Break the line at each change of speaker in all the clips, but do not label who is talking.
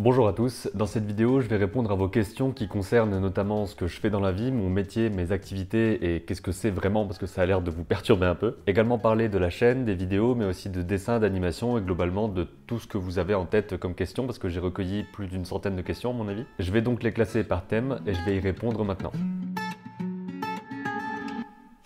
Bonjour à tous, dans cette vidéo je vais répondre à vos questions qui concernent notamment ce que je fais dans la vie, mon métier, mes activités et qu'est-ce que c'est vraiment parce que ça a l'air de vous perturber un peu. Également parler de la chaîne, des vidéos mais aussi de dessins, d'animation et globalement de tout ce que vous avez en tête comme questions parce que j'ai recueilli plus d'une centaine de questions à mon avis. Je vais donc les classer par thème et je vais y répondre maintenant.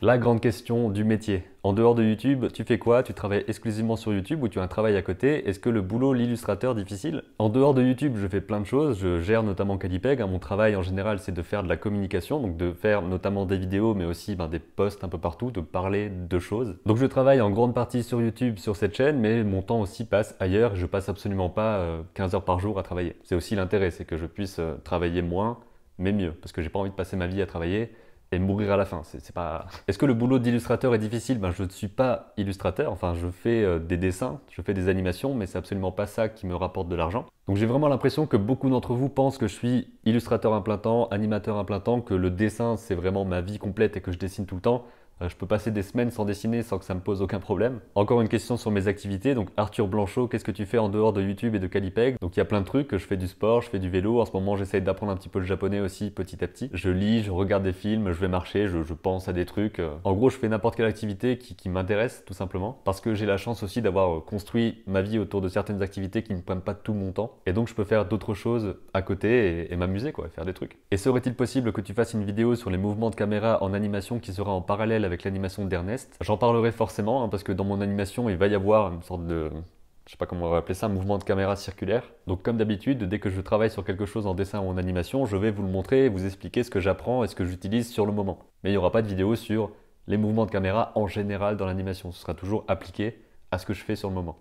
La grande question du métier. En dehors de YouTube, tu fais quoi Tu travailles exclusivement sur YouTube ou tu as un travail à côté Est-ce que le boulot, l'illustrateur, difficile En dehors de YouTube, je fais plein de choses. Je gère notamment Calipeg. Hein, mon travail en général, c'est de faire de la communication, donc de faire notamment des vidéos, mais aussi ben, des posts un peu partout, de parler de choses. Donc je travaille en grande partie sur YouTube, sur cette chaîne, mais mon temps aussi passe ailleurs. Je passe absolument pas 15 euh, heures par jour à travailler. C'est aussi l'intérêt, c'est que je puisse euh, travailler moins, mais mieux, parce que j'ai pas envie de passer ma vie à travailler et mourir à la fin. C'est, pas. Est-ce que le boulot d'illustrateur est difficile Ben je ne suis pas illustrateur. Enfin, je fais euh, des dessins, je fais des animations, mais c'est absolument pas ça qui me rapporte de l'argent. Donc j'ai vraiment l'impression que beaucoup d'entre vous pensent que je suis illustrateur à plein temps, animateur à plein temps, que le dessin c'est vraiment ma vie complète et que je dessine tout le temps. Euh, je peux passer des semaines sans dessiner sans que ça me pose aucun problème. Encore une question sur mes activités. Donc Arthur Blanchot, qu'est-ce que tu fais en dehors de YouTube et de Calipeg Donc il y a plein de trucs. Je fais du sport, je fais du vélo. En ce moment, j'essaye d'apprendre un petit peu le japonais aussi petit à petit. Je lis, je regarde des films, je vais marcher, je, pense à des trucs. Euh. En gros, je fais n'importe quelle activité qui, m'intéresse tout simplement parce que j'ai la chance aussi d'avoir euh, construit ma vie autour de certaines activités qui ne prennent pas tout mon temps. Et donc je peux faire d'autres choses à côté et m'amuser quoi, faire des trucs. Et serait-il possible que tu fasses une vidéo sur les mouvements de caméra en animation qui sera en parallèle avec l'animation d'Ernest. J'en parlerai forcément, hein, parce que dans mon animation, il va y avoir une sorte de, je sais pas comment on va appeler ça, un mouvement de caméra circulaire. Donc comme d'habitude, dès que je travaille sur quelque chose en dessin ou en animation, je vais vous le montrer vous expliquer ce que j'apprends et ce que j'utilise sur le moment. Mais il n'y aura pas de vidéo sur les mouvements de caméra en général dans l'animation, ce sera toujours appliqué à ce que je fais sur le moment.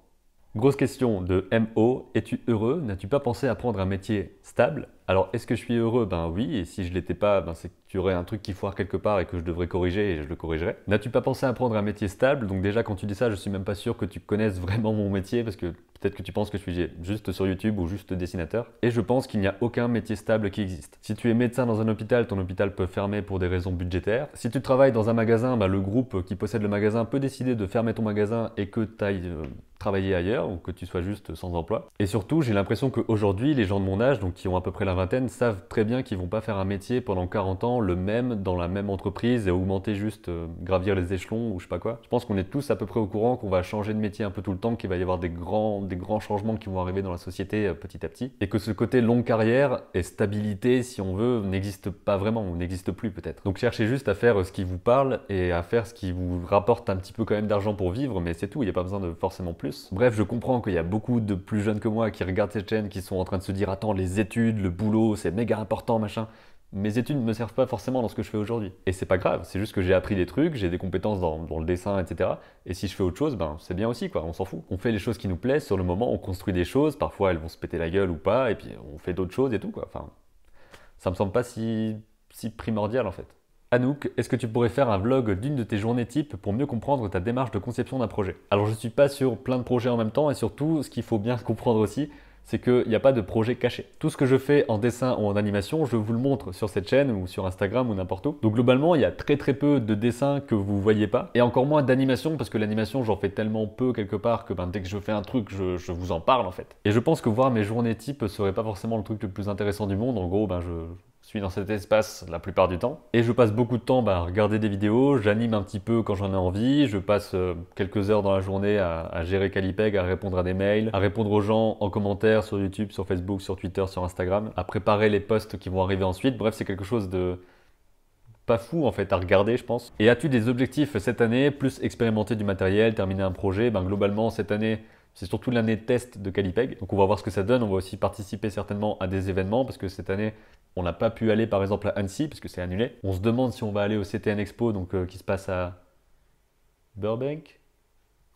Grosse question de MO, es-tu heureux N'as-tu pas pensé à prendre un métier stable alors, est-ce que je suis heureux Ben oui, et si je l'étais pas, ben c'est que tu aurais un truc qui foire quelque part et que je devrais corriger et je le corrigerais. N'as-tu pas pensé à prendre un métier stable Donc déjà, quand tu dis ça, je suis même pas sûr que tu connaisses vraiment mon métier parce que peut-être que tu penses que je suis juste sur YouTube ou juste dessinateur. Et je pense qu'il n'y a aucun métier stable qui existe. Si tu es médecin dans un hôpital, ton hôpital peut fermer pour des raisons budgétaires. Si tu travailles dans un magasin, ben le groupe qui possède le magasin peut décider de fermer ton magasin et que tu ailles... Euh, travailler ailleurs ou que tu sois juste sans emploi. Et surtout, j'ai l'impression qu'aujourd'hui, les gens de mon âge, donc qui ont à peu près la vingtaine savent très bien qu'ils vont pas faire un métier pendant 40 ans le même dans la même entreprise et augmenter juste euh, gravir les échelons ou je sais pas quoi. Je pense qu'on est tous à peu près au courant qu'on va changer de métier un peu tout le temps, qu'il va y avoir des grands des grands changements qui vont arriver dans la société euh, petit à petit et que ce côté longue carrière et stabilité si on veut n'existe pas vraiment ou n'existe plus peut-être. Donc cherchez juste à faire euh, ce qui vous parle et à faire ce qui vous rapporte un petit peu quand même d'argent pour vivre mais c'est tout, il n'y a pas besoin de forcément plus. Bref, je comprends qu'il y a beaucoup de plus jeunes que moi qui regardent cette chaîne qui sont en train de se dire attends les études, le c'est méga important, machin. Mes études ne me servent pas forcément dans ce que je fais aujourd'hui. Et c'est pas grave, c'est juste que j'ai appris des trucs, j'ai des compétences dans, le dessin, etc. Et si je fais autre chose, ben c'est bien aussi, quoi, on s'en fout. On fait les choses qui nous plaisent, sur le moment, on construit des choses, parfois elles vont se péter la gueule ou pas, et puis on fait d'autres choses et tout, quoi. Enfin, ça me semble pas si, si primordial en fait. Anouk, est-ce que tu pourrais faire un vlog d'une de tes journées type pour mieux comprendre ta démarche de conception d'un projet Alors je suis pas sur plein de projets en même temps et surtout ce qu'il faut bien comprendre aussi, c'est qu'il n'y a pas de projet caché. Tout ce que je fais en dessin ou en animation, je vous le montre sur cette chaîne ou sur Instagram ou n'importe où. Donc globalement, il y a très très peu de dessins que vous voyez pas, et encore moins d'animation, parce que l'animation, j'en fais tellement peu quelque part que ben, dès que je fais un truc, je, je, vous en parle en fait. Et je pense que voir mes journées type serait pas forcément le truc le plus intéressant du monde. En gros, ben je, suis dans cet espace la plupart du temps. Et je passe beaucoup de temps bah, à regarder des vidéos, j'anime un petit peu quand j'en ai envie, je passe euh, quelques heures dans la journée à, gérer Calipeg, à répondre à des mails, à répondre aux gens en commentaire sur YouTube, sur Facebook, sur Twitter, sur Instagram, à préparer les posts qui vont arriver ensuite. Bref, c'est quelque chose de pas fou en fait à regarder je pense. Et as-tu des objectifs cette année, plus expérimenter du matériel, terminer un projet ben, Globalement cette année c'est surtout l'année de test de Calipeg. Donc on va voir ce que ça donne. On va aussi participer certainement à des événements parce que cette année, on n'a pas pu aller par exemple à Annecy parce que c'est annulé. On se demande si on va aller au CTN Expo donc, euh, qui se passe à Burbank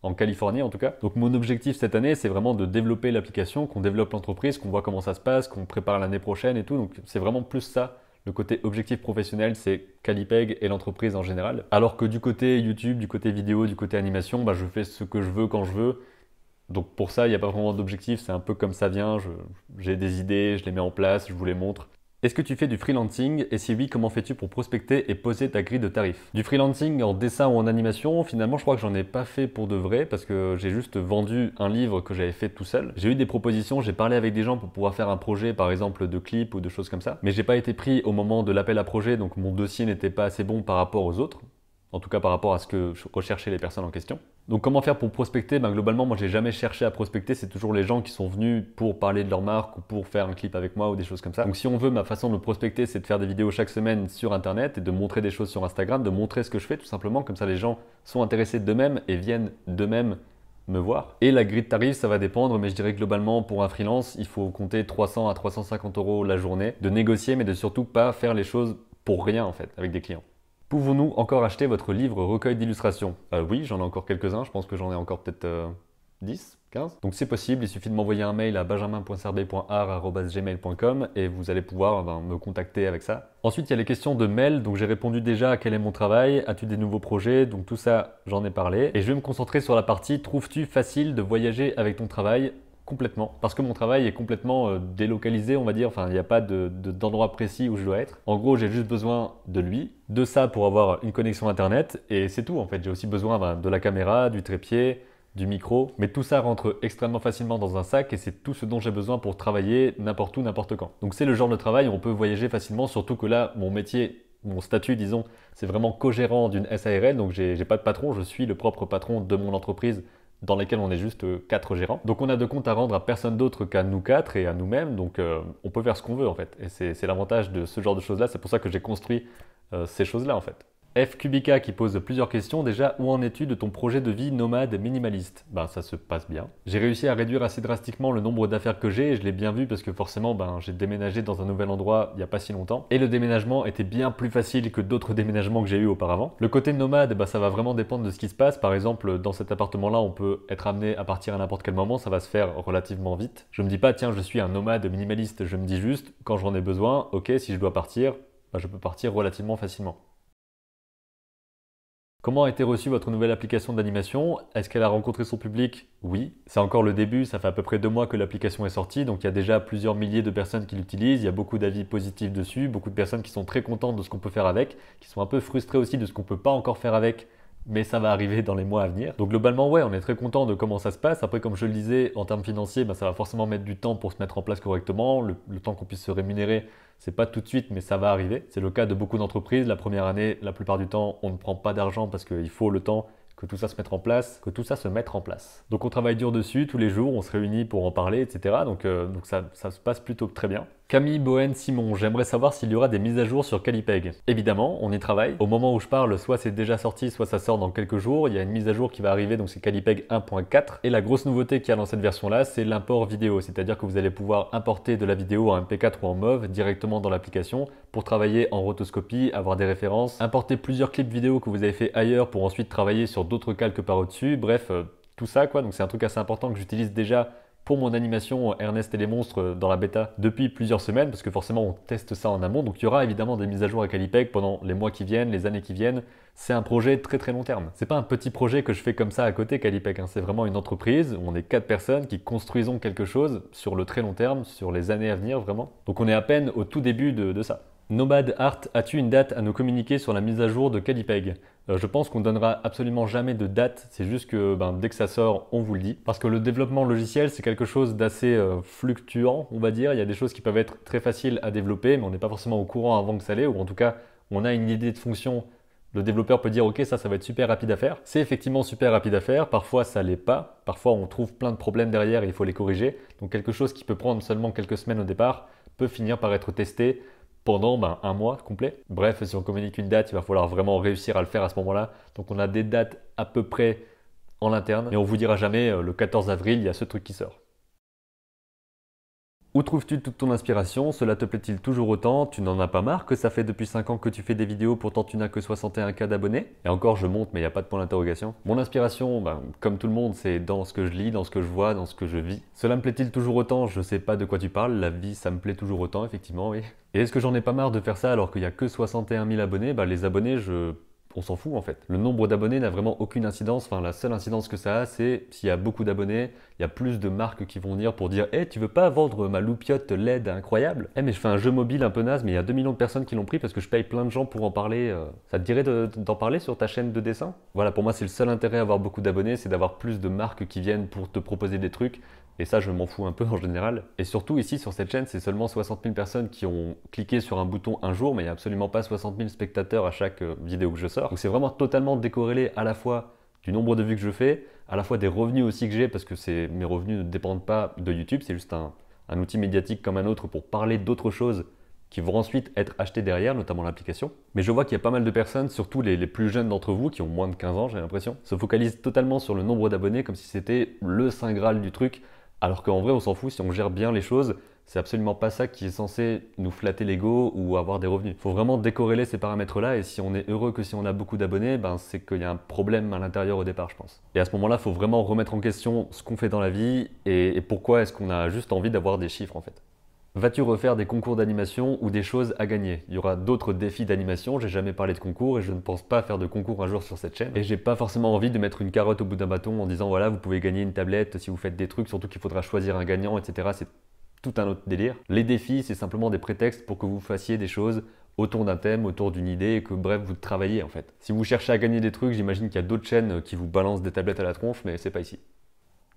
en Californie en tout cas. Donc mon objectif cette année, c'est vraiment de développer l'application, qu'on développe l'entreprise, qu'on voit comment ça se passe, qu'on prépare l'année prochaine et tout. Donc c'est vraiment plus ça le côté objectif professionnel, c'est Calipeg et l'entreprise en général. Alors que du côté YouTube, du côté vidéo, du côté animation, bah, je fais ce que je veux quand je veux. Donc pour ça, il n'y a pas vraiment d'objectif, c'est un peu comme ça vient, j'ai des idées, je les mets en place, je vous les montre. Est-ce que tu fais du freelancing et si oui, comment fais-tu pour prospecter et poser ta grille de tarifs Du freelancing en dessin ou en animation, finalement, je crois que j'en ai pas fait pour de vrai parce que j'ai juste vendu un livre que j'avais fait tout seul. J'ai eu des propositions, j'ai parlé avec des gens pour pouvoir faire un projet par exemple de clip ou de choses comme ça, mais j'ai pas été pris au moment de l'appel à projet donc mon dossier n'était pas assez bon par rapport aux autres en tout cas par rapport à ce que recherchaient les personnes en question. Donc comment faire pour prospecter ben, Globalement, moi j'ai jamais cherché à prospecter, c'est toujours les gens qui sont venus pour parler de leur marque ou pour faire un clip avec moi ou des choses comme ça. Donc si on veut, ma façon de prospecter, c'est de faire des vidéos chaque semaine sur Internet et de montrer des choses sur Instagram, de montrer ce que je fais tout simplement, comme ça les gens sont intéressés d'eux-mêmes et viennent d'eux-mêmes me voir. Et la grille de tarif, ça va dépendre, mais je dirais que globalement, pour un freelance, il faut compter 300 à 350 euros la journée, de négocier, mais de surtout pas faire les choses pour rien en fait avec des clients. Pouvons-nous encore acheter votre livre recueil d'illustrations euh, Oui, j'en ai encore quelques-uns, je pense que j'en ai encore peut-être 10, euh, 15. Donc c'est possible, il suffit de m'envoyer un mail à benjamin.sarb.ar.gmail.com et vous allez pouvoir eh ben, me contacter avec ça. Ensuite, il y a les questions de mail, donc j'ai répondu déjà à quel est mon travail, as-tu des nouveaux projets, donc tout ça j'en ai parlé. Et je vais me concentrer sur la partie trouves-tu facile de voyager avec ton travail Complètement, parce que mon travail est complètement euh, délocalisé, on va dire. Enfin, il n'y a pas d'endroit précis où je dois être. En gros, j'ai juste besoin de lui, de ça pour avoir une connexion internet, et c'est tout en fait. J'ai aussi besoin ben, de la caméra, du trépied, du micro, mais tout ça rentre extrêmement facilement dans un sac et c'est tout ce dont j'ai besoin pour travailler n'importe où, n'importe quand. Donc c'est le genre de travail où on peut voyager facilement, surtout que là, mon métier, mon statut, disons, c'est vraiment co-gérant d'une SARL, donc j'ai pas de patron, je suis le propre patron de mon entreprise dans lesquelles on est juste euh, quatre gérants. Donc on a de comptes à rendre à personne d'autre qu'à nous quatre et à nous-mêmes, donc euh, on peut faire ce qu'on veut en fait. Et c'est l'avantage de ce genre de choses-là, c'est pour ça que j'ai construit euh, ces choses-là en fait. F. Cubica qui pose plusieurs questions. Déjà, où en es-tu de ton projet de vie nomade minimaliste Ben, ça se passe bien. J'ai réussi à réduire assez drastiquement le nombre d'affaires que j'ai et je l'ai bien vu parce que forcément, ben, j'ai déménagé dans un nouvel endroit il n'y a pas si longtemps. Et le déménagement était bien plus facile que d'autres déménagements que j'ai eu auparavant. Le côté nomade, ben, ça va vraiment dépendre de ce qui se passe. Par exemple, dans cet appartement-là, on peut être amené à partir à n'importe quel moment. Ça va se faire relativement vite. Je me dis pas, tiens, je suis un nomade minimaliste. Je me dis juste, quand j'en ai besoin, ok, si je dois partir, ben, je peux partir relativement facilement. Comment a été reçue votre nouvelle application d'animation Est-ce qu'elle a rencontré son public Oui, c'est encore le début, ça fait à peu près deux mois que l'application est sortie, donc il y a déjà plusieurs milliers de personnes qui l'utilisent, il y a beaucoup d'avis positifs dessus, beaucoup de personnes qui sont très contentes de ce qu'on peut faire avec, qui sont un peu frustrées aussi de ce qu'on ne peut pas encore faire avec mais ça va arriver dans les mois à venir. Donc globalement, ouais, on est très content de comment ça se passe. Après, comme je le disais, en termes financiers, ben, ça va forcément mettre du temps pour se mettre en place correctement, le temps qu'on puisse se rémunérer c'est pas tout de suite, mais ça va arriver. C'est le cas de beaucoup d'entreprises. La première année, la plupart du temps, on ne prend pas d'argent parce qu'il faut le temps que tout ça se mette en place, que tout ça se mette en place. Donc on travaille dur dessus tous les jours, on se réunit pour en parler, etc. Donc, euh, donc ça, ça, se passe plutôt très bien. Camille Bohen Simon, j'aimerais savoir s'il y aura des mises à jour sur Calipeg. Évidemment, on y travaille. Au moment où je parle, soit c'est déjà sorti, soit ça sort dans quelques jours. Il y a une mise à jour qui va arriver, donc c'est Calipeg 1.4. Et la grosse nouveauté qu'il y a dans cette version-là, c'est l'import vidéo. C'est-à-dire que vous allez pouvoir importer de la vidéo en MP4 ou en MOV directement dans l'application pour travailler en rotoscopie, avoir des références, importer plusieurs clips vidéo que vous avez fait ailleurs pour ensuite travailler sur d'autres calques par au-dessus. Bref, euh, tout ça quoi. Donc c'est un truc assez important que j'utilise déjà pour mon animation Ernest et les monstres euh, dans la bêta depuis plusieurs semaines, parce que forcément on teste ça en amont, donc il y aura évidemment des mises à jour à Calipec pendant les mois qui viennent, les années qui viennent. C'est un projet très très long terme. C'est pas un petit projet que je fais comme ça à côté Calipec, hein. c'est vraiment une entreprise où on est quatre personnes qui construisons quelque chose sur le très long terme, sur les années à venir vraiment. Donc on est à peine au tout début de ça. Nomad Art, as-tu une date à nous communiquer sur la mise à jour de Calipeg euh, Je pense qu'on donnera absolument jamais de date, c'est juste que ben, dès que ça sort, on vous le dit. Parce que le développement logiciel, c'est quelque chose d'assez euh, fluctuant, on va dire. Il y a des choses qui peuvent être très faciles à développer, mais on n'est pas forcément au courant avant que ça l'est, ou en tout cas, on a une idée de fonction. Le développeur peut dire, ok, ça, ça va être super rapide à faire. C'est effectivement super rapide à faire, parfois ça l'est pas, parfois on trouve plein de problèmes derrière et il faut les corriger. Donc quelque chose qui peut prendre seulement quelques semaines au départ peut finir par être testé pendant ben, un mois complet. Bref, si on communique une date, il va falloir vraiment réussir à le faire à ce moment-là. Donc on a des dates à peu près en interne Mais on vous dira jamais euh, le 14 avril, il y a ce truc qui sort. Où trouves-tu toute ton inspiration Cela te plaît-il toujours autant Tu n'en as pas marre que ça fait depuis 5 ans que tu fais des vidéos, pourtant tu n'as que 61K d'abonnés Et encore, je monte, mais il n'y a pas de point d'interrogation. Mon inspiration, ben, comme tout le monde, c'est dans ce que je lis, dans ce que je vois, dans ce que je vis. Cela me plaît-il toujours autant Je sais pas de quoi tu parles. La vie, ça me plaît toujours autant, effectivement, oui. Et est-ce que j'en ai pas marre de faire ça alors qu'il n'y a que 61 000 abonnés ben, les abonnés, je on s'en fout en fait. Le nombre d'abonnés n'a vraiment aucune incidence. Enfin, la seule incidence que ça a, c'est s'il y a beaucoup d'abonnés, il y a plus de marques qui vont venir pour dire Eh, tu veux pas vendre ma loupiote LED incroyable Eh, mais je fais un jeu mobile un peu naze, mais il y a 2 millions de personnes qui l'ont pris parce que je paye plein de gens pour en parler. Euh. Ça te dirait d'en parler sur ta chaîne de dessin Voilà, pour moi, c'est le seul intérêt à avoir beaucoup d'abonnés, c'est d'avoir plus de marques qui viennent pour te proposer des trucs et ça, je m'en fous un peu en général. Et surtout, ici, sur cette chaîne, c'est seulement 60 000 personnes qui ont cliqué sur un bouton un jour, mais il n'y a absolument pas 60 000 spectateurs à chaque euh, vidéo que je sors. Donc c'est vraiment totalement décorrélé à la fois du nombre de vues que je fais, à la fois des revenus aussi que j'ai, parce que mes revenus ne dépendent pas de YouTube, c'est juste un, outil médiatique comme un autre pour parler d'autres choses qui vont ensuite être achetés derrière, notamment l'application. Mais je vois qu'il y a pas mal de personnes, surtout les, les plus jeunes d'entre vous, qui ont moins de 15 ans, j'ai l'impression, se focalisent totalement sur le nombre d'abonnés comme si c'était le saint graal du truc. Alors qu'en vrai, on s'en fout, si on gère bien les choses, c'est absolument pas ça qui est censé nous flatter l'ego ou avoir des revenus. Il faut vraiment décorréler ces paramètres-là et si on est heureux que si on a beaucoup d'abonnés, ben, c'est qu'il y a un problème à l'intérieur au départ, je pense. Et à ce moment-là, il faut vraiment remettre en question ce qu'on fait dans la vie et pourquoi est-ce qu'on a juste envie d'avoir des chiffres en fait. Vas-tu refaire des concours d'animation ou des choses à gagner Il y aura d'autres défis d'animation, j'ai jamais parlé de concours et je ne pense pas faire de concours un jour sur cette chaîne. Et j'ai pas forcément envie de mettre une carotte au bout d'un bâton en disant voilà, vous pouvez gagner une tablette si vous faites des trucs, surtout qu'il faudra choisir un gagnant, etc. C'est tout un autre délire. Les défis, c'est simplement des prétextes pour que vous fassiez des choses autour d'un thème, autour d'une idée, et que bref, vous travaillez en fait. Si vous cherchez à gagner des trucs, j'imagine qu'il y a d'autres chaînes qui vous balancent des tablettes à la tronche, mais c'est pas ici.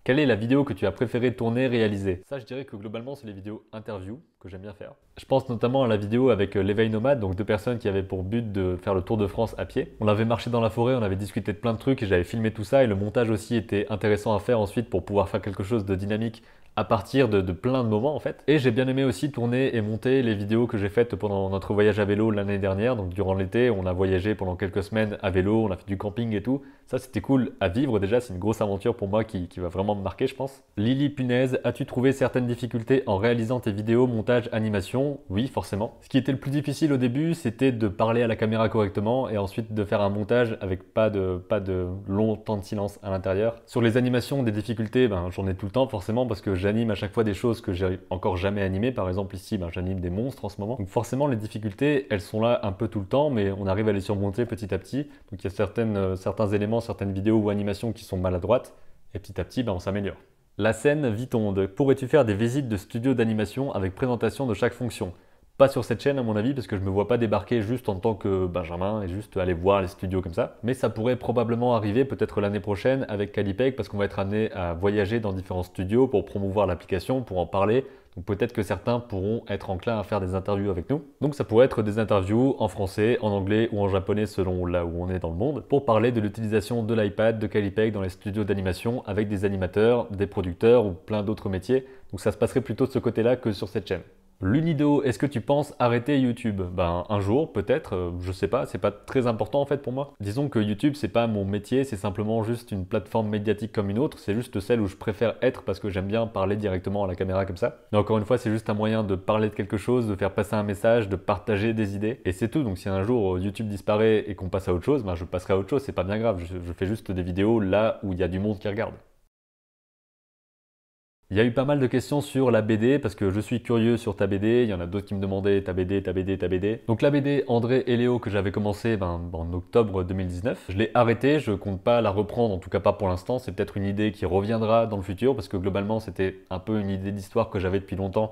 Quelle est la vidéo que tu as préféré tourner, réaliser Ça, je dirais que globalement, c'est les vidéos interview que j'aime bien faire. Je pense notamment à la vidéo avec euh, l'éveil nomade, donc deux personnes qui avaient pour but de faire le tour de France à pied. On avait marché dans la forêt, on avait discuté de plein de trucs et j'avais filmé tout ça et le montage aussi était intéressant à faire ensuite pour pouvoir faire quelque chose de dynamique à partir de, plein de moments en fait. Et j'ai bien aimé aussi tourner et monter les vidéos que j'ai faites pendant notre voyage à vélo l'année dernière. Donc durant l'été, on a voyagé pendant quelques semaines à vélo, on a fait du camping et tout. Ça c'était cool à vivre déjà, c'est une grosse aventure pour moi qui, va vraiment me marquer je pense. Lily Punaise, as-tu trouvé certaines difficultés en réalisant tes vidéos, montage, animation Oui forcément. Ce qui était le plus difficile au début, c'était de parler à la caméra correctement et ensuite de faire un montage avec pas de, pas de long temps de silence à l'intérieur. Sur les animations, des difficultés, ben, j'en ai tout le temps forcément parce que j'ai j'anime à chaque fois des choses que j'ai encore jamais animées. Par exemple, ici, ben, j'anime des monstres en ce moment. Donc forcément, les difficultés, elles sont là un peu tout le temps, mais on arrive à les surmonter petit à petit. Donc il y a euh, certains éléments, certaines vidéos ou animations qui sont maladroites, et petit à petit, ben, on s'améliore. La scène Vitonde. Pourrais-tu faire des visites de studios d'animation avec présentation de chaque fonction pas sur cette chaîne à mon avis parce que je me vois pas débarquer juste en tant que Benjamin et juste aller voir les studios comme ça. Mais ça pourrait probablement arriver peut-être l'année prochaine avec Calipeg parce qu'on va être amené à voyager dans différents studios pour promouvoir l'application, pour en parler. Donc peut-être que certains pourront être enclins à faire des interviews avec nous. Donc ça pourrait être des interviews en français, en anglais ou en japonais selon là où on est dans le monde pour parler de l'utilisation de l'iPad, de Calipeg dans les studios d'animation avec des animateurs, des producteurs ou plein d'autres métiers. Donc ça se passerait plutôt de ce côté-là que sur cette chaîne. Lunido, est-ce que tu penses arrêter YouTube Ben un jour peut-être, euh, je sais pas, c'est pas très important en fait pour moi. Disons que YouTube c'est pas mon métier, c'est simplement juste une plateforme médiatique comme une autre, c'est juste celle où je préfère être parce que j'aime bien parler directement à la caméra comme ça. Mais encore une fois, c'est juste un moyen de parler de quelque chose, de faire passer un message, de partager des idées et c'est tout. Donc si un jour euh, YouTube disparaît et qu'on passe à autre chose, ben je passerai à autre chose, c'est pas bien grave, je fais juste des vidéos là où il y a du monde qui regarde. Il y a eu pas mal de questions sur la BD parce que je suis curieux sur ta BD. Il y en a d'autres qui me demandaient ta BD, ta BD, ta BD. Donc la BD André et Léo que j'avais commencé ben, en octobre 2019, je l'ai arrêtée. Je compte pas la reprendre, en tout cas pas pour l'instant. C'est peut-être une idée qui reviendra dans le futur parce que globalement c'était un peu une idée d'histoire que j'avais depuis longtemps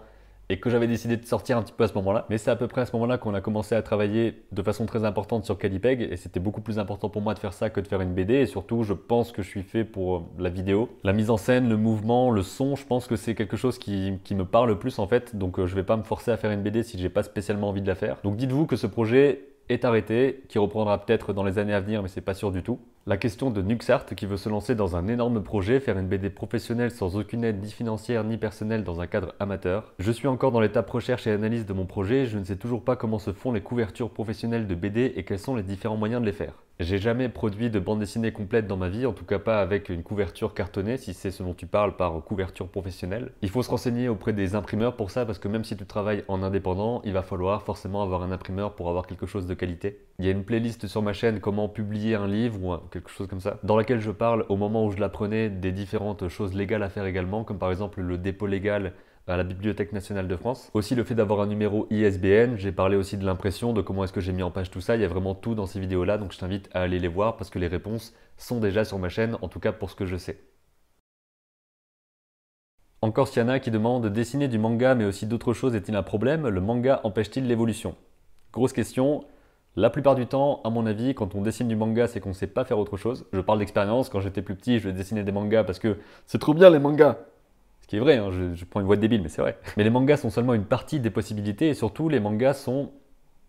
et que j'avais décidé de sortir un petit peu à ce moment-là. Mais c'est à peu près à ce moment-là qu'on a commencé à travailler de façon très importante sur Calipeg et c'était beaucoup plus important pour moi de faire ça que de faire une BD et surtout je pense que je suis fait pour euh, la vidéo. La mise en scène, le mouvement, le son, je pense que c'est quelque chose qui, me parle le plus en fait donc euh, je vais pas me forcer à faire une BD si j'ai pas spécialement envie de la faire. Donc dites-vous que ce projet est arrêté, qui reprendra peut-être dans les années à venir mais c'est pas sûr du tout. La question de Nuxart qui veut se lancer dans un énorme projet, faire une BD professionnelle sans aucune aide ni financière ni personnelle dans un cadre amateur. Je suis encore dans l'étape recherche et analyse de mon projet, je ne sais toujours pas comment se font les couvertures professionnelles de BD et quels sont les différents moyens de les faire. J'ai jamais produit de bande dessinée complète dans ma vie, en tout cas pas avec une couverture cartonnée, si c'est ce dont tu parles par couverture professionnelle. Il faut se renseigner auprès des imprimeurs pour ça, parce que même si tu travailles en indépendant, il va falloir forcément avoir un imprimeur pour avoir quelque chose de qualité. Il y a une playlist sur ma chaîne comment publier un livre ou quelque chose comme ça, dans laquelle je parle au moment où je l'apprenais des différentes choses légales à faire également, comme par exemple le dépôt légal à la Bibliothèque nationale de France. Aussi le fait d'avoir un numéro ISBN, j'ai parlé aussi de l'impression, de comment est-ce que j'ai mis en page tout ça, il y a vraiment tout dans ces vidéos-là, donc je t'invite à aller les voir parce que les réponses sont déjà sur ma chaîne, en tout cas pour ce que je sais. Encore Siana qui demande dessiner du manga mais aussi d'autres choses est-il un problème Le manga empêche-t-il l'évolution Grosse question. La plupart du temps, à mon avis, quand on dessine du manga, c'est qu'on ne sait pas faire autre chose. Je parle d'expérience, quand j'étais plus petit, je dessinais des mangas parce que c'est trop bien les mangas qui est vrai, hein, je, prends une voix débile, mais c'est vrai. Mais les mangas sont seulement une partie des possibilités et surtout, les mangas sont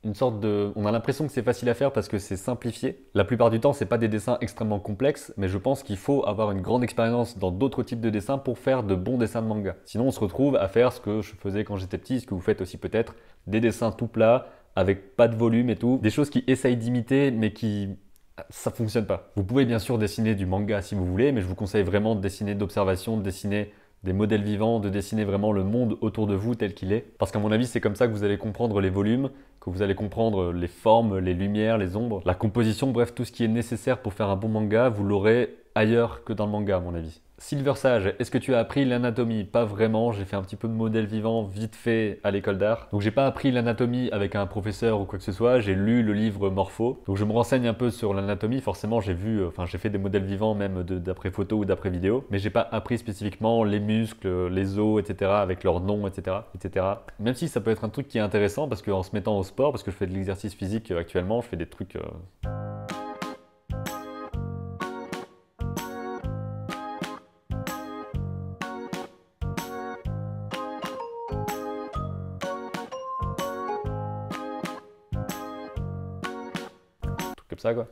une sorte de. On a l'impression que c'est facile à faire parce que c'est simplifié. La plupart du temps, c'est pas des dessins extrêmement complexes, mais je pense qu'il faut avoir une grande expérience dans d'autres types de dessins pour faire de bons dessins de manga. Sinon, on se retrouve à faire ce que je faisais quand j'étais petit, ce que vous faites aussi peut-être, des dessins tout plats, avec pas de volume et tout, des choses qui essayent d'imiter mais qui ça fonctionne pas. Vous pouvez bien sûr dessiner du manga si vous voulez, mais je vous conseille vraiment de dessiner d'observation, de dessiner des modèles vivants, de dessiner vraiment le monde autour de vous tel qu'il est. Parce qu'à mon avis, c'est comme ça que vous allez comprendre les volumes, que vous allez comprendre les formes, les lumières, les ombres, la composition, bref, tout ce qui est nécessaire pour faire un bon manga, vous l'aurez ailleurs que dans le manga, à mon avis. Silver Sage, est-ce que tu as appris l'anatomie Pas vraiment, j'ai fait un petit peu de modèle vivant vite fait à l'école d'art. Donc j'ai pas appris l'anatomie avec un professeur ou quoi que ce soit, j'ai lu le livre Morpho. Donc je me renseigne un peu sur l'anatomie, forcément j'ai vu, euh, enfin j'ai fait des modèles vivants même d'après photo ou d'après vidéo, mais j'ai pas appris spécifiquement les muscles, les os, etc. avec leurs noms, etc. etc. Même si ça peut être un truc qui est intéressant parce qu'en se mettant au sport, parce que je fais de l'exercice physique euh, actuellement, je fais des trucs... Euh,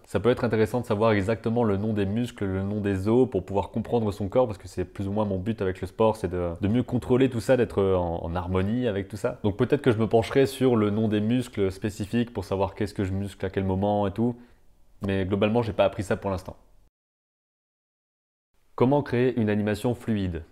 ça. peut être intéressant de savoir exactement le nom des muscles, le nom des os pour pouvoir comprendre son corps parce que c'est plus ou moins mon but avec le sport, c'est de, mieux contrôler tout ça, d'être en, en, harmonie avec tout ça. Donc peut-être que je me pencherai sur le nom des muscles spécifiques pour savoir qu'est-ce que je muscle à quel moment et tout. Mais globalement, j'ai pas appris ça pour l'instant. Comment créer une animation fluide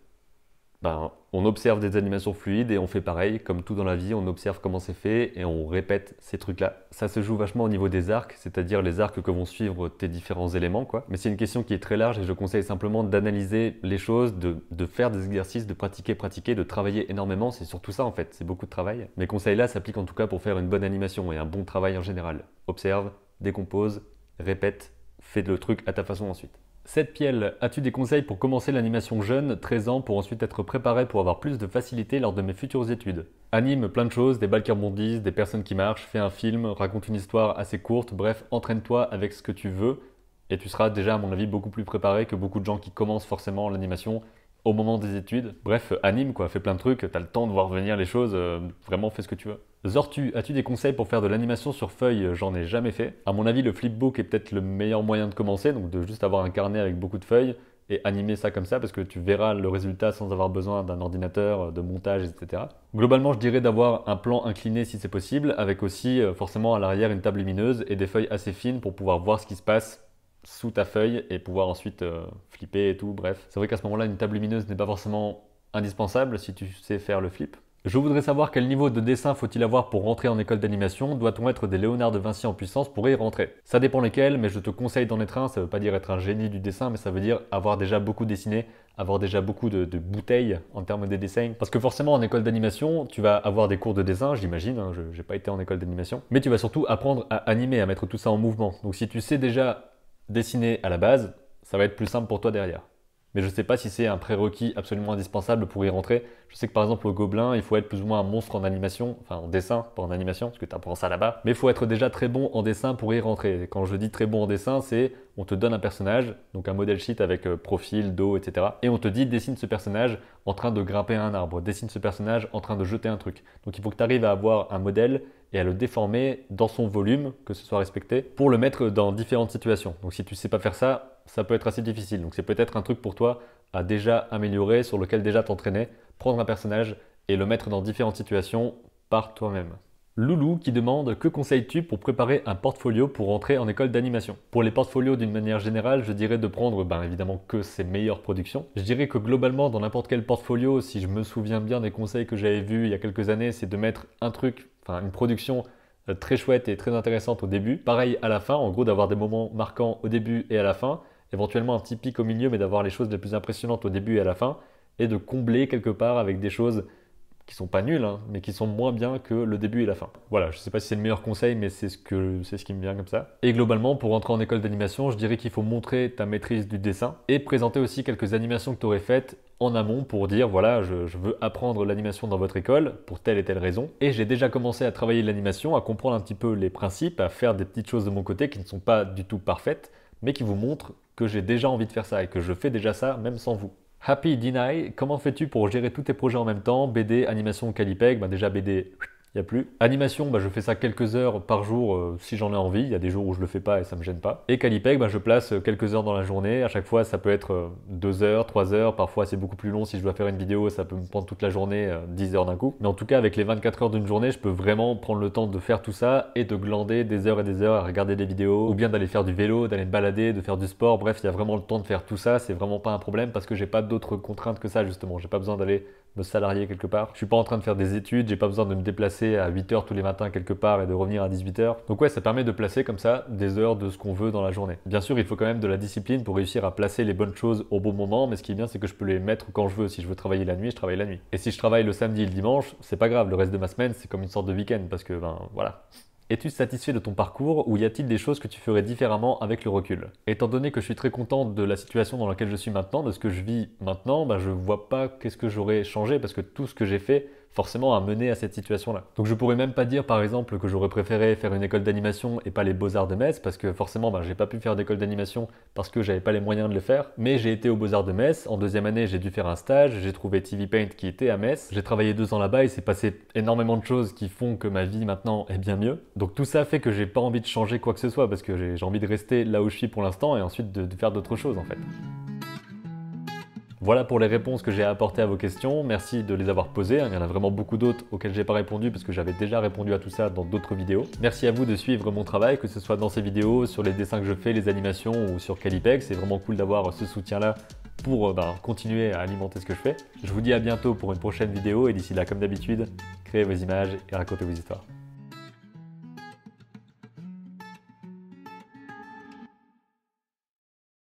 ben, on observe des animations fluides et on fait pareil, comme tout dans la vie, on observe comment c'est fait et on répète ces trucs-là. Ça se joue vachement au niveau des arcs, c'est-à-dire les arcs que vont suivre tes différents éléments. Quoi. Mais c'est une question qui est très large et je conseille simplement d'analyser les choses, de, faire des exercices, de pratiquer, pratiquer, de travailler énormément. C'est surtout ça en fait, c'est beaucoup de travail. Mes conseils-là s'appliquent en tout cas pour faire une bonne animation et un bon travail en général. Observe, décompose, répète, fais le truc à ta façon ensuite. Cette Piel, as-tu des conseils pour commencer l'animation jeune, 13 ans, pour ensuite être préparé pour avoir plus de facilité lors de mes futures études Anime plein de choses, des balles qui rebondissent, des personnes qui marchent, fais un film, raconte une histoire assez courte, bref, entraîne-toi avec ce que tu veux et tu seras déjà, à mon avis, beaucoup plus préparé que beaucoup de gens qui commencent forcément l'animation au moment des études. Bref, anime quoi, fais plein de trucs, t'as le temps de voir venir les choses, euh, vraiment fais ce que tu veux. Zortu, as-tu des conseils pour faire de l'animation sur feuille J'en ai jamais fait. À mon avis, le flipbook est peut-être le meilleur moyen de commencer, donc de juste avoir un carnet avec beaucoup de feuilles et animer ça comme ça parce que tu verras le résultat sans avoir besoin d'un ordinateur, de montage, etc. Globalement, je dirais d'avoir un plan incliné si c'est possible, avec aussi euh, forcément à l'arrière une table lumineuse et des feuilles assez fines pour pouvoir voir ce qui se passe sous ta feuille et pouvoir ensuite euh, flipper et tout, bref. C'est vrai qu'à ce moment-là, une table lumineuse n'est pas forcément indispensable si tu sais faire le flip. Je voudrais savoir quel niveau de dessin faut-il avoir pour rentrer en école d'animation Doit-on être des Léonard de Vinci en puissance pour y rentrer Ça dépend lesquels, mais je te conseille d'en être un. Ça ne veut pas dire être un génie du dessin, mais ça veut dire avoir déjà beaucoup dessiné, avoir déjà beaucoup de, bouteilles en termes de dessins. Parce que forcément, en école d'animation, tu vas avoir des cours de dessin, j'imagine. Hein, je n'ai pas été en école d'animation. Mais tu vas surtout apprendre à animer, à mettre tout ça en mouvement. Donc si tu sais déjà dessiner à la base, ça va être plus simple pour toi derrière mais je ne sais pas si c'est un prérequis absolument indispensable pour y rentrer. Je sais que par exemple au Gobelin, il faut être plus ou moins un monstre en animation, enfin en dessin, pas en animation, parce que tu apprends ça là-bas, mais il faut être déjà très bon en dessin pour y rentrer. quand je dis très bon en dessin, c'est on te donne un personnage, donc un modèle sheet avec euh, profil, dos, etc. Et on te dit dessine ce personnage en train de grimper un arbre, dessine ce personnage en train de jeter un truc. Donc il faut que tu arrives à avoir un modèle et à le déformer dans son volume, que ce soit respecté, pour le mettre dans différentes situations. Donc si tu ne sais pas faire ça, ça peut être assez difficile. Donc c'est peut-être un truc pour toi à déjà améliorer, sur lequel déjà t'entraîner, prendre un personnage et le mettre dans différentes situations par toi-même. Loulou qui demande que conseilles-tu pour préparer un portfolio pour entrer en école d'animation Pour les portfolios d'une manière générale, je dirais de prendre ben, évidemment que ses meilleures productions. Je dirais que globalement dans n'importe quel portfolio, si je me souviens bien des conseils que j'avais vus il y a quelques années, c'est de mettre un truc une production euh, très chouette et très intéressante au début. Pareil à la fin, en gros d'avoir des moments marquants au début et à la fin, éventuellement un petit pic au milieu, mais d'avoir les choses les plus impressionnantes au début et à la fin, et de combler quelque part avec des choses qui sont pas nuls, hein, mais qui sont moins bien que le début et la fin. Voilà, je sais pas si c'est le meilleur conseil, mais c'est ce, que, c'est ce qui me vient comme ça. Et globalement, pour rentrer en école d'animation, je dirais qu'il faut montrer ta maîtrise du dessin et présenter aussi quelques animations que tu aurais faites en amont pour dire voilà, je veux apprendre l'animation dans votre école pour telle et telle raison. Et j'ai déjà commencé à travailler l'animation, à comprendre un petit peu les principes, à faire des petites choses de mon côté qui ne sont pas du tout parfaites, mais qui vous montrent que j'ai déjà envie de faire ça et que je fais déjà ça même sans vous. Happy Deny, comment fais-tu pour gérer tous tes projets en même temps BD, animation, Calipeg bah Déjà BD, il n'y a plus. Animation, bah, je fais ça quelques heures par jour euh, si j'en ai envie. Il y a des jours où je le fais pas et ça me gêne pas. Et Calipec, bah, je place euh, quelques heures dans la journée. À chaque fois, ça peut être 2 euh, heures, 3 heures. Parfois, c'est beaucoup plus long. Si je dois faire une vidéo, ça peut me prendre toute la journée, 10 heures d'un coup. Mais en tout cas, avec les 24 heures d'une journée, je peux vraiment prendre le temps de faire tout ça et de glander des heures et des heures à regarder des vidéos ou bien d'aller faire du vélo, d'aller me balader, de faire du sport. Bref, il y a vraiment le temps de faire tout ça. C'est vraiment pas un problème parce que j'ai pas d'autres contraintes que ça, justement. J'ai pas besoin d'aller me salarier quelque part. Je suis pas en train de faire des études, j'ai pas besoin de me déplacer à 8 heures tous les matins quelque part et de revenir à 18 h Donc ouais, ça permet de placer comme ça des heures de ce qu'on veut dans la journée. Bien sûr, il faut quand même de la discipline pour réussir à placer les bonnes choses au bon moment, mais ce qui est bien, c'est que je peux les mettre quand je veux. Si je veux travailler la nuit, je travaille la nuit. Et si je travaille le samedi et le dimanche, c'est pas grave. Le reste de ma semaine, c'est comme une sorte de week-end parce que ben voilà. Es-tu satisfait de ton parcours ou y a-t-il des choses que tu ferais différemment avec le recul Étant donné que je suis très content de la situation dans laquelle je suis maintenant, de ce que je vis maintenant, je bah, je vois pas qu'est-ce que j'aurais changé parce que tout ce que j'ai fait, forcément à mener à cette situation-là. Donc je pourrais même pas dire par exemple que j'aurais préféré faire une école d'animation et pas les beaux-arts de Metz, parce que forcément ben, j'ai pas pu faire d'école d'animation parce que j'avais pas les moyens de le faire, mais j'ai été aux beaux-arts de Metz, en deuxième année j'ai dû faire un stage, j'ai trouvé TV Paint qui était à Metz, j'ai travaillé deux ans là-bas, et s'est passé énormément de choses qui font que ma vie maintenant est bien mieux. Donc tout ça fait que j'ai pas envie de changer quoi que ce soit, parce que j'ai envie de rester là où je suis pour l'instant et ensuite de faire d'autres choses en fait. Voilà pour les réponses que j'ai apportées à vos questions. Merci de les avoir posées. Hein. Il y en a vraiment beaucoup d'autres auxquelles j'ai pas répondu parce que j'avais déjà répondu à tout ça dans d'autres vidéos. Merci à vous de suivre mon travail, que ce soit dans ces vidéos, sur les dessins que je fais, les animations ou sur CalipEx, C'est vraiment cool d'avoir ce soutien-là pour euh, ben, continuer à alimenter ce que je fais. Je vous dis à bientôt pour une prochaine vidéo et d'ici là, comme d'habitude, créez vos images et racontez vos histoires.